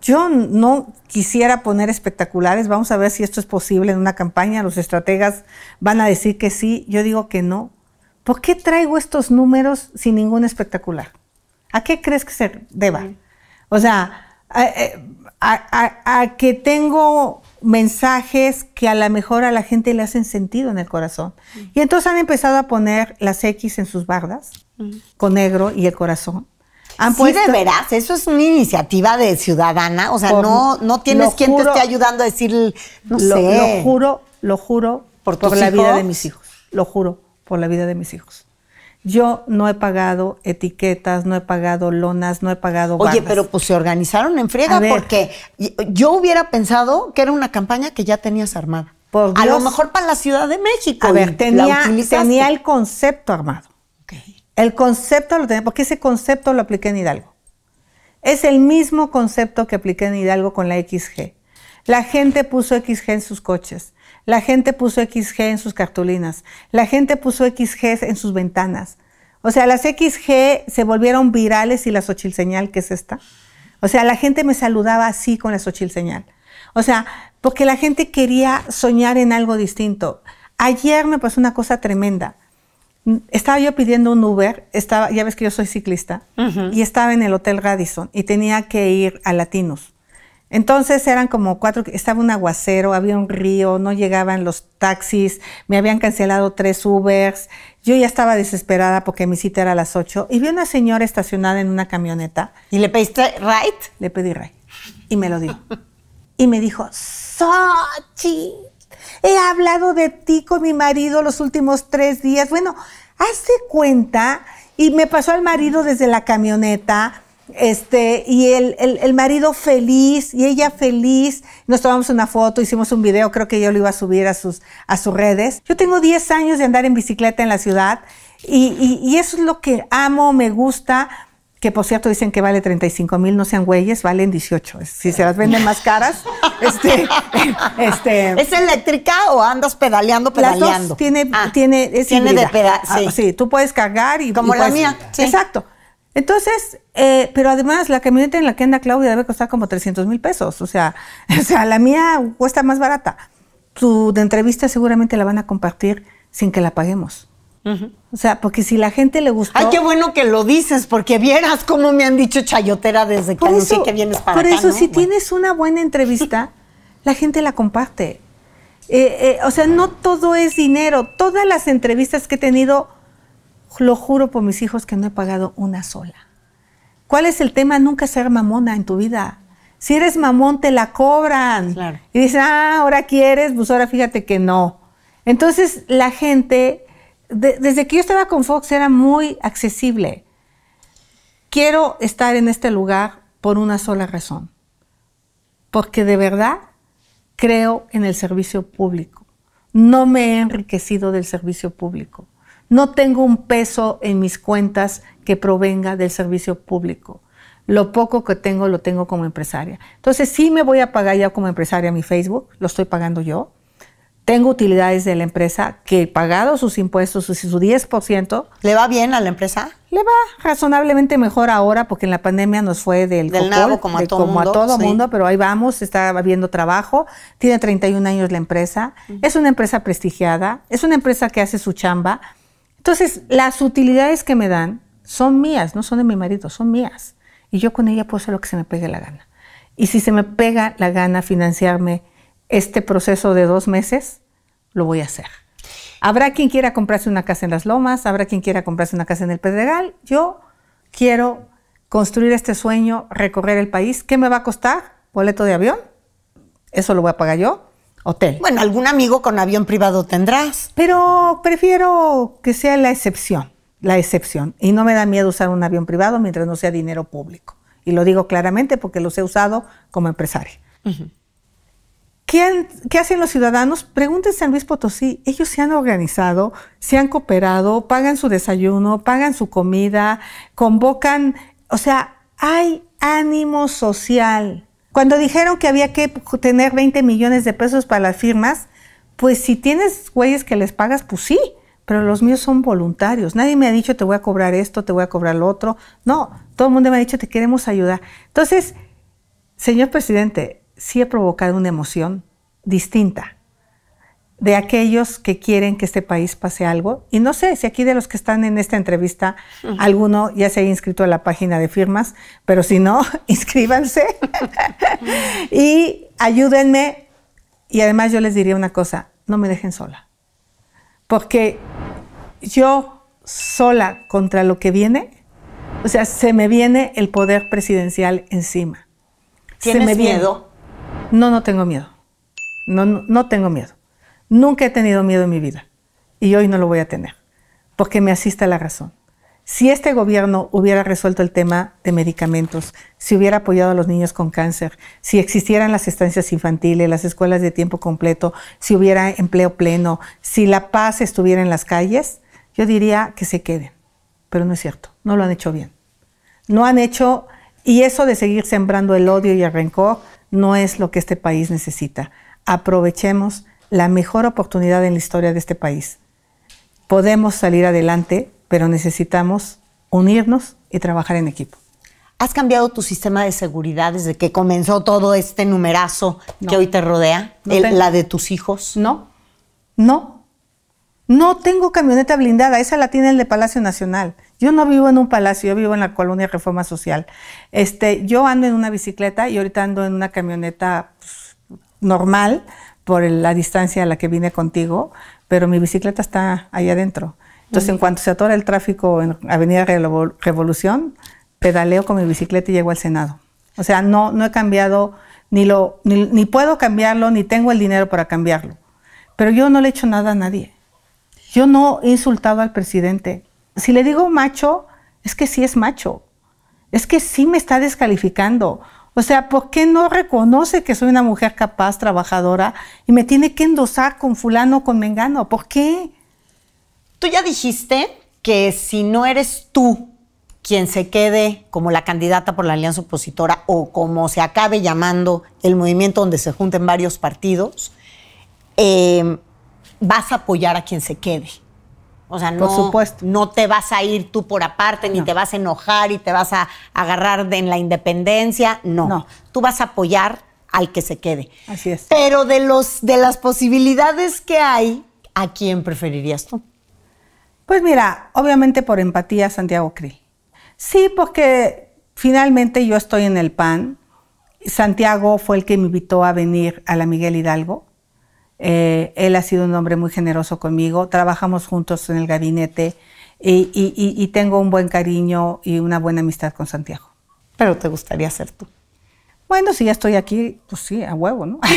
[SPEAKER 2] Yo no quisiera poner espectaculares. Vamos a ver si esto es posible en una campaña. Los estrategas van a decir que sí. Yo digo que no. ¿Por qué traigo estos números sin ningún espectacular? ¿A qué crees que se deba? O sea, eh, a, que tengo mensajes que a lo mejor a la gente le hacen sentido en el corazón. Y entonces han empezado a poner las X en sus bardas con negro y el corazón. Han sí, de veras, eso es una iniciativa de ciudadana, o sea, no, no tienes quien te esté ayudando a decir, no sé. Lo juro, lo juro por, la vida de mis hijos, lo juro por la vida de mis hijos. Yo no he pagado etiquetas, no he pagado lonas, no he pagado. Oye, pero pues se organizaron en friega porque
[SPEAKER 1] yo hubiera pensado que era una campaña que ya tenías armada. a lo mejor para la Ciudad de México. A ver, tenía, tenía
[SPEAKER 2] el concepto armado. El concepto lo tenía, porque ese concepto lo apliqué en Hidalgo. Es el mismo concepto que apliqué en Hidalgo con la XG. La gente puso XG en sus coches, la gente puso XG en sus cartulinas, la gente puso XG en sus ventanas. O sea, las XG se volvieron virales y la Xochil señal, que es esta. O sea, la gente me saludaba así con la Xochil señal. O sea, porque la gente quería soñar en algo distinto. Ayer me pasó una cosa tremenda estaba yo pidiendo un Uber, estaba, ya ves que yo soy ciclista, y estaba en el Hotel Radisson y tenía que ir a Latinos. Entonces eran como cuatro, estaba un aguacero, había un río, no llegaban los taxis, me habían cancelado tres Ubers. Yo ya estaba desesperada porque mi cita era a las ocho y vi una señora estacionada en una camioneta. ¿Y le pediste right? Le pedí right y me lo dio. y me dijo, Sochi. He hablado de ti con mi marido los últimos tres días. Bueno, hace cuenta. Y me pasó al marido desde la camioneta. Este, y el, marido feliz y ella feliz. Nos tomamos una foto, hicimos un video, creo que yo lo iba a subir a sus, a sus redes. Yo tengo 10 años de andar en bicicleta en la ciudad y, y eso es lo que amo, me gusta que por cierto dicen que vale 35 mil, no sean güeyes, valen 18. Si se las venden más caras, este, este, ¿Es eléctrica o andas pedaleando, pedaleando? tiene, ah, tiene, de pedalear. Ah, sí. tú puedes cargar y Como la mía, Exacto. Entonces, eh, pero además la camioneta en la que anda Claudia debe costar como 300 mil pesos. O sea, o sea, la mía cuesta más barata. Tu de entrevista seguramente la van a compartir sin que la paguemos. O sea, porque si la gente le gustó. Ay, qué
[SPEAKER 1] bueno que lo dices,
[SPEAKER 2] porque vieras cómo me han dicho chayotera desde que anuncié que vienes para por acá. Por eso, si tienes una buena entrevista, la gente la comparte. Eh, eh, o sea, no todo es dinero. Todas las entrevistas que he tenido, lo juro por mis hijos que no he pagado una sola. ¿Cuál es el tema? Nunca ser mamona en tu vida. Si eres mamón, te la cobran. Y dices, ah, ahora quieres, pues ahora fíjate que no. Entonces, la gente desde que yo estaba con Fox era muy accesible. Quiero estar en este lugar por una sola razón, porque de verdad creo en el servicio público. No me he enriquecido del servicio público. No tengo un peso en mis cuentas que provenga del servicio público. Lo poco que tengo lo tengo como empresaria. Entonces sí me voy a pagar ya como empresaria mi Facebook, lo estoy pagando yo tengo utilidades de la empresa, que pagado sus impuestos, su, su 10%. ¿Le va bien a la empresa? Le va razonablemente mejor ahora porque en la pandemia nos fue del, del nabo como a todo, como mundo, a todo el mundo, pero ahí vamos, está habiendo trabajo, tiene 31 años la empresa, es una empresa prestigiada, es una empresa que hace su chamba. Entonces, las utilidades que me dan son mías, no son de mi marido, son mías. Y yo con ella puedo hacer lo que se me pegue la gana. Y si se me pega la gana financiarme este proceso de dos meses lo voy a hacer. Habrá quien quiera comprarse una casa en las lomas, habrá quien quiera comprarse una casa en el Pedregal. Yo quiero construir este sueño, recorrer el país. ¿Qué me va a costar? ¿Boleto de avión? Eso lo voy a pagar yo. Hotel. Bueno, algún amigo con avión privado tendrás. Pero prefiero que sea la excepción, la excepción. Y no me da miedo usar un avión privado mientras no sea dinero público. Y lo digo claramente porque los he usado como empresario. ¿Qué, hacen los ciudadanos? Pregúntense a Luis Potosí. Ellos se han organizado, se han cooperado, pagan su desayuno, pagan su comida, convocan. O sea, hay ánimo social. Cuando dijeron que había que tener 20 millones de pesos para las firmas, pues si tienes güeyes que les pagas, pues sí, pero los míos son voluntarios. Nadie me ha dicho te voy a cobrar esto, te voy a cobrar lo otro. No, todo el mundo me ha dicho te queremos ayudar. Entonces, señor presidente, sí he provocado una emoción distinta de aquellos que quieren que este país pase algo. Y no sé si aquí de los que están en esta entrevista, alguno ya se ha inscrito a la página de firmas, pero si no, inscríbanse y ayúdenme. Y además yo les diría una cosa, no me dejen sola, porque yo sola contra lo que viene, o sea, se me viene el poder presidencial encima. se me miedo? No, no tengo miedo. No, no, tengo miedo. Nunca he tenido miedo en mi vida y hoy no lo voy a tener, porque me asiste la razón. Si este gobierno hubiera resuelto el tema de medicamentos, si hubiera apoyado a los niños con cáncer, si existieran las estancias infantiles, las escuelas de tiempo completo, si hubiera empleo pleno, si la paz estuviera en las calles, yo diría que se queden. Pero no es cierto, no lo han hecho bien. No han hecho, y eso de seguir sembrando el odio y el rencor no es lo que este país necesita. Aprovechemos la mejor oportunidad en la historia de este país. Podemos salir adelante, pero necesitamos unirnos y trabajar en equipo.
[SPEAKER 1] ¿Has cambiado tu sistema de seguridad desde que comenzó todo este numerazo que hoy te rodea? ¿La de tus hijos? No,
[SPEAKER 2] no. No tengo camioneta blindada, esa la tiene el de Palacio Nacional. Yo no vivo en un palacio, yo vivo en la colonia Reforma Social. Este, yo ando en una bicicleta y ahorita ando en una camioneta pues, normal por la distancia a la que vine contigo, pero mi bicicleta está ahí adentro. Entonces, en cuanto se atora el tráfico en Avenida Revolución, pedaleo con mi bicicleta y llego al Senado. O sea, no, he cambiado, ni, lo, ni, ni puedo cambiarlo, ni tengo el dinero para cambiarlo. Pero yo no le he hecho nada a nadie. Yo no he insultado al presidente si le digo macho, es que sí es macho, es que sí me está descalificando. O sea, ¿por qué no reconoce que soy una mujer capaz, trabajadora, y me tiene que endosar con fulano, con mengano? ¿Por qué? Tú ya dijiste que si no eres tú quien se
[SPEAKER 1] quede como la candidata por la alianza opositora o como se acabe llamando el movimiento donde se junten varios partidos, eh, vas a apoyar a quien se quede. O sea, no, no te vas a ir tú por aparte, ni te vas a enojar y te vas a agarrar de, en la independencia. No. no. Tú vas a apoyar al que se quede. Así es.
[SPEAKER 2] Pero de, los, de las posibilidades que hay,
[SPEAKER 1] ¿a quién preferirías tú?
[SPEAKER 2] Pues mira, obviamente por empatía, Santiago Krill. Sí, porque finalmente yo estoy en el PAN. Santiago fue el que me invitó a venir a la Miguel Hidalgo. Eh, él ha sido un hombre muy generoso conmigo. Trabajamos juntos en el gabinete y, tengo un buen cariño y una buena amistad con Santiago. Pero te gustaría ser tú. Bueno, si ya estoy aquí, pues sí, a huevo, ¿no?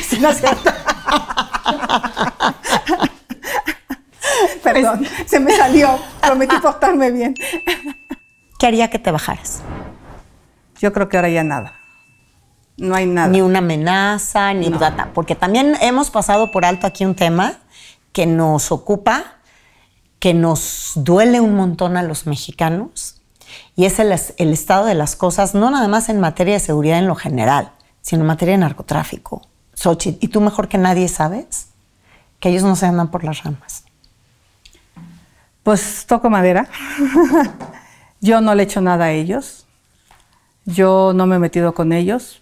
[SPEAKER 2] Perdón, se me salió. Prometí portarme bien. ¿Qué haría que te bajaras? Yo creo que ahora ya nada.
[SPEAKER 1] No hay nada. Ni una amenaza, ni nada, Porque también hemos pasado por alto aquí un tema que nos ocupa, que nos duele un montón a los mexicanos, y es el, el estado de las cosas, no nada más en materia de seguridad en lo general, sino en materia de narcotráfico. Xochitl, y tú mejor que nadie sabes que ellos no se andan por las ramas.
[SPEAKER 2] Pues toco madera. Yo no le echo nada a ellos. Yo no me he metido con ellos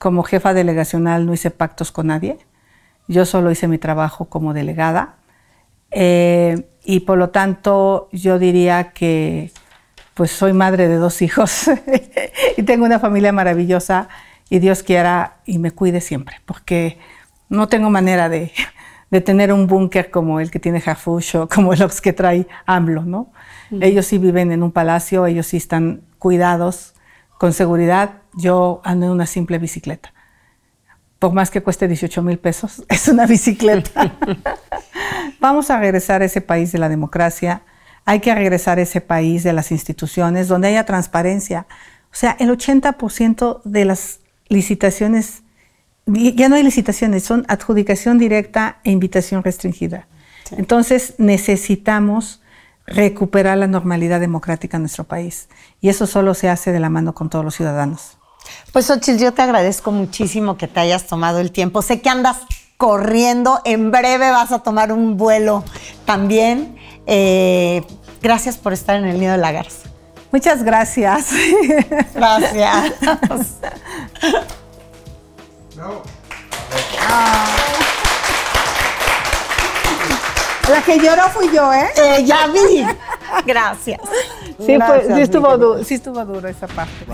[SPEAKER 2] como jefa delegacional no hice pactos con nadie, yo solo hice mi trabajo como delegada eh, y por lo tanto yo diría que pues soy madre de dos hijos y tengo una familia maravillosa y Dios quiera y me cuide siempre, porque no tengo manera de, tener un búnker como el que tiene Jafush o como los que trae AMLO, ¿no? Ellos sí viven en un palacio, ellos sí están cuidados, con seguridad yo ando en una simple bicicleta. Por más que cueste 18 mil pesos, es una bicicleta. Vamos a regresar a ese país de la democracia. Hay que regresar a ese país de las instituciones donde haya transparencia. O sea, el 80% de las licitaciones, ya no hay licitaciones, son adjudicación directa e invitación restringida. Entonces necesitamos recuperar la normalidad democrática en nuestro país. Y eso solo se hace de la mano con todos los ciudadanos. Pues ochis, yo te agradezco muchísimo que te hayas tomado el
[SPEAKER 1] tiempo. Sé que andas corriendo, en breve vas a tomar un vuelo también. Eh, gracias por estar en el Nido de la Garza.
[SPEAKER 2] Muchas gracias. Gracias. No. Ah. La que lloró fui
[SPEAKER 1] yo, ¿eh? eh ya vi. Gracias. Sí, fue, estuvo,
[SPEAKER 2] duro, sí estuvo duro esa parte.